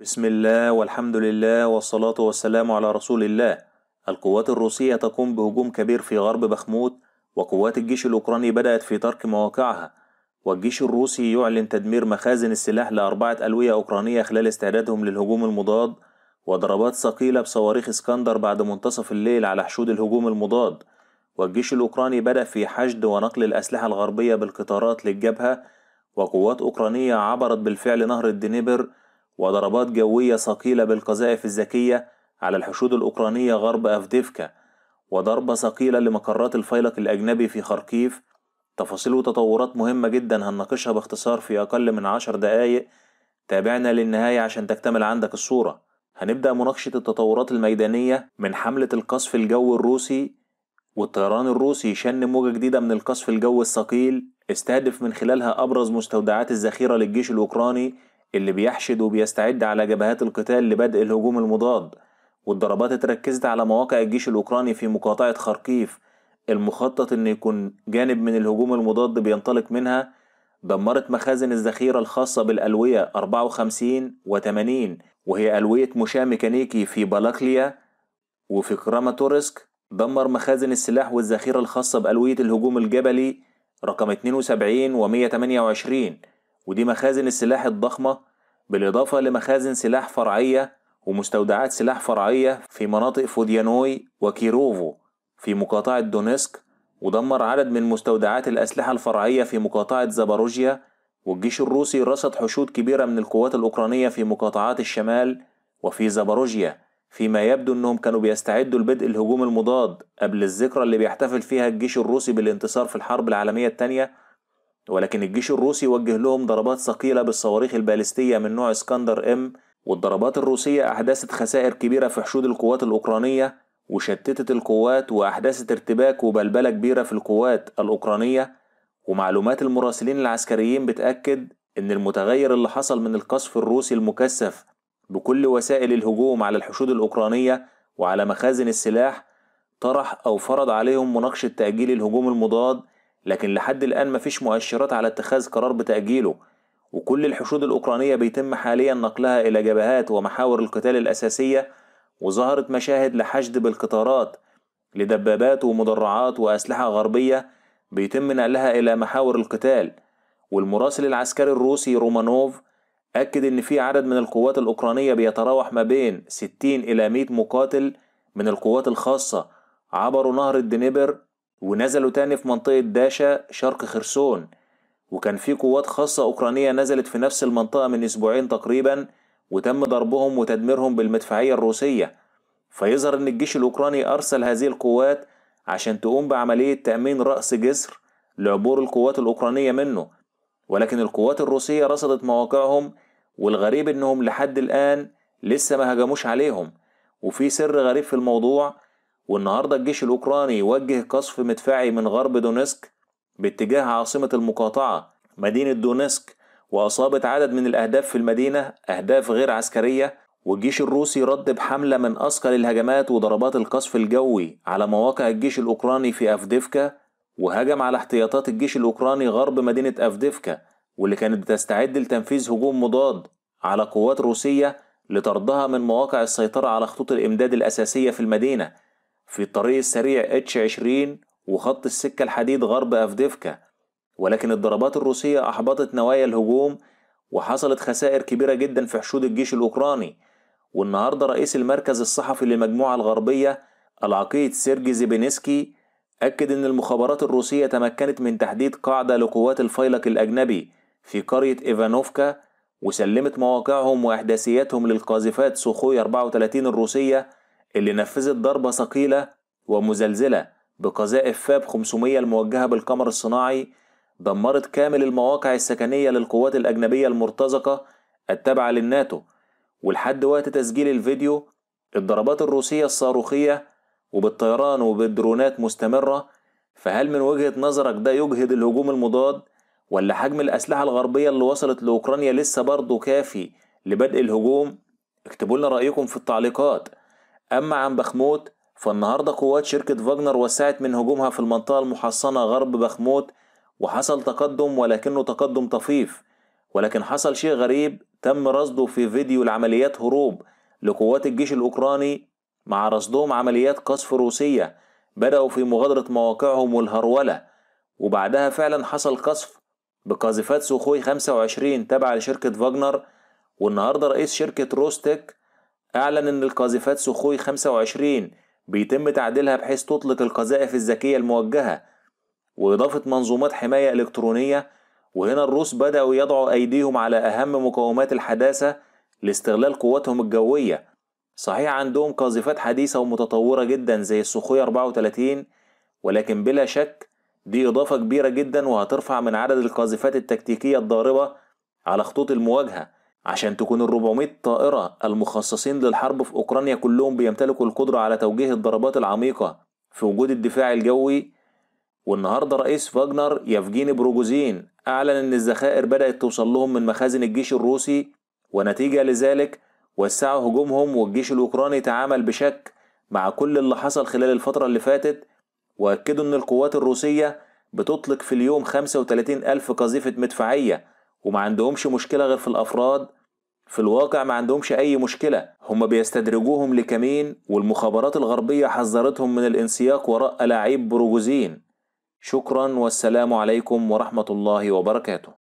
بسم الله والحمد لله والصلاة والسلام على رسول الله القوات الروسية تقوم بهجوم كبير في غرب بخموت وقوات الجيش الأوكراني بدأت في ترك مواقعها والجيش الروسي يعلن تدمير مخازن السلاح لأربعة ألوية أوكرانية خلال استعدادهم للهجوم المضاد وضربات ثقيلة بصواريخ اسكندر بعد منتصف الليل على حشود الهجوم المضاد والجيش الأوكراني بدأ في حشد ونقل الأسلحة الغربية بالقطارات للجبهة وقوات أوكرانية عبرت بالفعل نهر الدنيبر وضربات جوية ثقيلة بالقذائف الذكية على الحشود الأوكرانية غرب أفديفكا وضربة ثقيلة لمقرات الفيلق الأجنبي في خاركيف تفاصيل وتطورات مهمة جدا هنناقشها باختصار في أقل من عشر دقايق تابعنا للنهاية عشان تكتمل عندك الصورة هنبدأ مناقشة التطورات الميدانية من حملة القصف الجوي الروسي والطيران الروسي شن موجة جديدة من القصف الجوي الثقيل استهدف من خلالها أبرز مستودعات الذخيرة للجيش الأوكراني اللي بيحشد وبيستعد على جبهات القتال لبدء الهجوم المضاد والضربات اتركزت على مواقع الجيش الأوكراني في مقاطعة خرقيف المخطط إن يكون جانب من الهجوم المضاد بينطلق منها دمرت مخازن الذخيرة الخاصة بالألوية 54 و80 وهي ألوية مشاة ميكانيكي في بالاكليا وفي كراماتورسك دمر مخازن السلاح والذخيرة الخاصة بألوية الهجوم الجبلي رقم 72 و128 ودي مخازن السلاح الضخمة بالإضافة لمخازن سلاح فرعية ومستودعات سلاح فرعية في مناطق فوديانوي وكيروفو في مقاطعة دونيسك ودمر عدد من مستودعات الأسلحة الفرعية في مقاطعة زاباروجيا والجيش الروسي رصد حشود كبيرة من القوات الأوكرانية في مقاطعات الشمال وفي زاباروجيا فيما يبدو أنهم كانوا بيستعدوا لبدء الهجوم المضاد قبل الذكرى اللي بيحتفل فيها الجيش الروسي بالانتصار في الحرب العالمية الثانية ولكن الجيش الروسي وجه لهم ضربات ثقيلة بالصواريخ البالستية من نوع اسكندر ام والضربات الروسية أحدثت خسائر كبيرة في حشود القوات الأوكرانية وشتتت القوات وأحدثت ارتباك وبلبلة كبيرة في القوات الأوكرانية ومعلومات المراسلين العسكريين بتأكد إن المتغير اللي حصل من القصف الروسي المكثف بكل وسائل الهجوم على الحشود الأوكرانية وعلى مخازن السلاح طرح أو فرض عليهم مناقشة تأجيل الهجوم المضاد لكن لحد الآن مفيش مؤشرات على اتخاذ قرار بتأجيله وكل الحشود الأوكرانية بيتم حاليا نقلها إلى جبهات ومحاور القتال الأساسية وظهرت مشاهد لحشد بالقطارات لدبابات ومدرعات وأسلحة غربية بيتم نقلها إلى محاور القتال والمراسل العسكري الروسي رومانوف أكد إن في عدد من القوات الأوكرانية بيتراوح ما بين 60 إلى 100 مقاتل من القوات الخاصة عبروا نهر الدنيبر ونزلوا تاني في منطقة داشا شرق خرسون وكان في قوات خاصة أوكرانية نزلت في نفس المنطقة من أسبوعين تقريبا وتم ضربهم وتدميرهم بالمدفعية الروسية فيظهر إن الجيش الأوكراني أرسل هذه القوات عشان تقوم بعملية تأمين رأس جسر لعبور القوات الأوكرانية منه ولكن القوات الروسية رصدت مواقعهم والغريب إنهم لحد الآن لسه ما هجموش عليهم وفي سر غريب في الموضوع والنهاردة الجيش الأوكراني يوجه قصف مدفعي من غرب دونسك باتجاه عاصمة المقاطعة مدينة دونسك وأصابت عدد من الأهداف في المدينة أهداف غير عسكرية والجيش الروسي رد بحملة من أثقل الهجمات وضربات القصف الجوي على مواقع الجيش الأوكراني في أفديفكا وهجم على احتياطات الجيش الأوكراني غرب مدينة أفديفكا واللي كانت بتستعد لتنفيذ هجوم مضاد على قوات روسية لطردها من مواقع السيطرة على خطوط الإمداد الأساسية في المدينة في الطريق السريع اتش 20 وخط السكة الحديد غرب أفديفكا ولكن الضربات الروسية أحبطت نوايا الهجوم وحصلت خسائر كبيرة جدا في حشود الجيش الأوكراني والنهاردة رئيس المركز الصحفي للمجموعة الغربية العقيد سيرجي زيبينسكي أكد أن المخابرات الروسية تمكنت من تحديد قاعدة لقوات الفيلق الأجنبي في قرية إيفانوفكا وسلمت مواقعهم وإحداثياتهم للقاذفات سوخوي 34 الروسية اللي نفذت ضربة ثقيلة ومزلزلة بقذائف فاب 500 الموجهة بالقمر الصناعي دمرت كامل المواقع السكنية للقوات الأجنبية المرتزقة التابعة للناتو ولحد وقت تسجيل الفيديو الضربات الروسية الصاروخية وبالطيران وبالدرونات مستمرة فهل من وجهة نظرك ده يجهد الهجوم المضاد ولا حجم الأسلحة الغربية اللي وصلت لأوكرانيا لسه برضه كافي لبدء الهجوم؟ اكتبوا لنا رأيكم في التعليقات أما عن بخموت فالنهاردة قوات شركة فاجنر وسعت من هجومها في المنطقة المحصنة غرب بخموت وحصل تقدم ولكنه تقدم طفيف ولكن حصل شيء غريب تم رصده في فيديو لعمليات هروب لقوات الجيش الأوكراني مع رصدهم عمليات قصف روسية بدأوا في مغادرة مواقعهم والهرولة وبعدها فعلا حصل قصف بقاذفات سوخوي 25 تابعة لشركة فاجنر والنهاردة رئيس شركة روستك أعلن أن القاذفات سخوي 25 بيتم تعديلها بحيث تطلق القذائف الذكية الموجهة وإضافة منظومات حماية إلكترونية وهنا الروس بدأوا يضعوا أيديهم على أهم مقومات الحداثة لاستغلال قواتهم الجوية صحيح عندهم قاذفات حديثة ومتطورة جدا زي السخوي 34 ولكن بلا شك دي إضافة كبيرة جدا وهترفع من عدد القاذفات التكتيكية الضاربة على خطوط المواجهة عشان تكون ال 400 طائرة المخصصين للحرب في أوكرانيا كلهم بيمتلكوا القدرة على توجيه الضربات العميقة في وجود الدفاع الجوي والنهاردة رئيس فاجنر يفجيني بروجوزين أعلن أن الذخائر بدأت توصل لهم من مخازن الجيش الروسي ونتيجة لذلك وسعوا هجومهم والجيش الأوكراني تعامل بشك مع كل اللي حصل خلال الفترة اللي فاتت وأكدوا أن القوات الروسية بتطلق في اليوم 35 ألف قذيفة مدفعية وما عندهمش مشكلة غير في الأفراد في الواقع ما عندهمش أي مشكلة هم بيستدرجوهم لكمين والمخابرات الغربية حذرتهم من الانسياق وراء ألاعيب بروجوزين شكرا والسلام عليكم ورحمة الله وبركاته